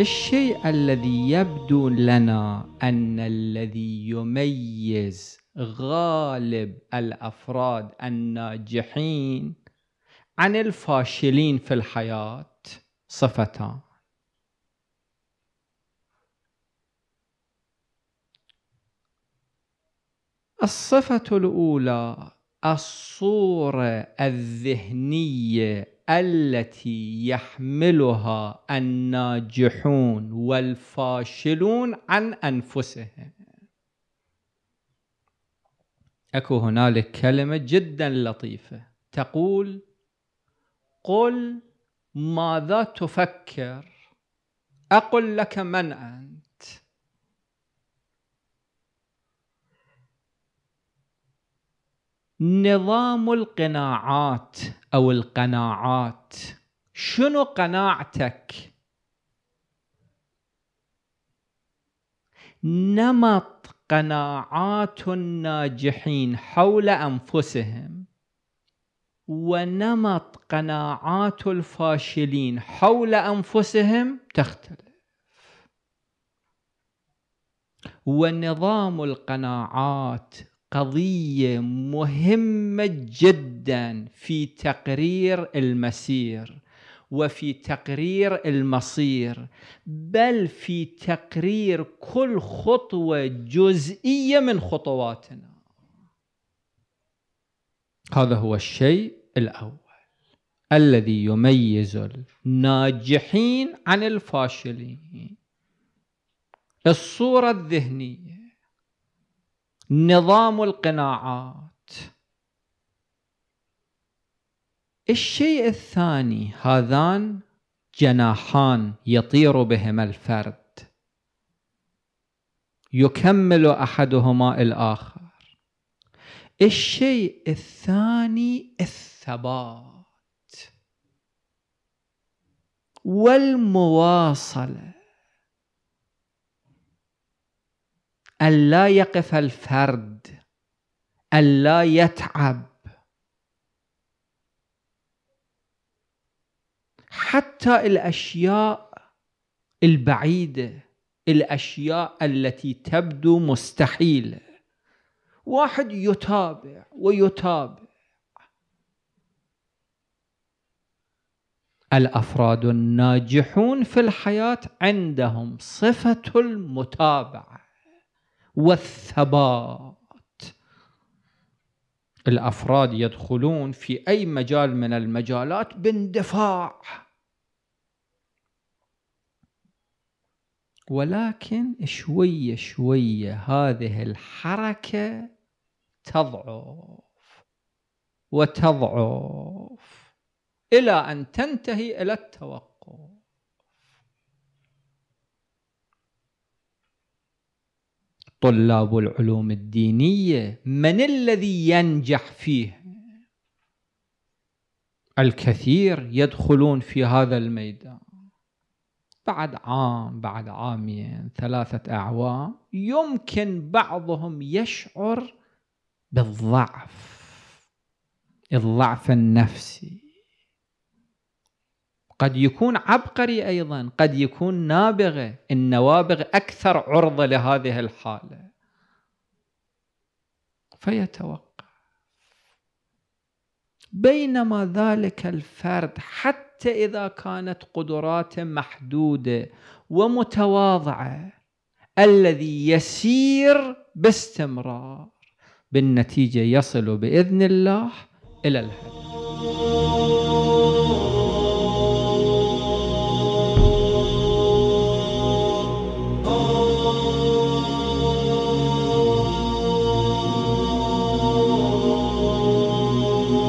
الشيء الذي يبدو لنا ان الذي يميز غالب الافراد الناجحين عن الفاشلين في الحياه صفتان الصفه الاولى الصوره الذهنيه التي يحملها الناجحون والفاشلون عن انفسهم اكو هنالك كلمه جدا لطيفه تقول قل ماذا تفكر اقل لك من انت نظام القناعات أو القناعات شنو قناعتك؟ نمط قناعات الناجحين حول أنفسهم ونمط قناعات الفاشلين حول أنفسهم تختلف ونظام القناعات قضية مهمة جدا في تقرير المسير وفي تقرير المصير بل في تقرير كل خطوة جزئية من خطواتنا هذا هو الشيء الأول الذي يميز الناجحين عن الفاشلين الصورة الذهنية نظام القناعات الشيء الثاني هذان جناحان يطير بهما الفرد يكمل احدهما الاخر الشيء الثاني الثبات والمواصله ألا يقف الفرد ألا يتعب حتى الأشياء البعيدة الأشياء التي تبدو مستحيلة واحد يتابع ويتابع الافراد الناجحون في الحياه عندهم صفه المتابعه والثبات الافراد يدخلون في اي مجال من المجالات باندفاع ولكن شويه شويه هذه الحركه تضعف وتضعف الى ان تنتهي الى التوقف طلاب العلوم الدينية من الذي ينجح فيه الكثير يدخلون في هذا الميدان بعد عام بعد عامين ثلاثة أعوام يمكن بعضهم يشعر بالضعف الضعف النفسي قد يكون عبقري ايضا قد يكون نابغه النوابغ اكثر عرضه لهذه الحاله فيتوقف بينما ذلك الفرد حتى اذا كانت قدراته محدوده ومتواضعه الذي يسير باستمرار بالنتيجه يصل باذن الله الى الهدف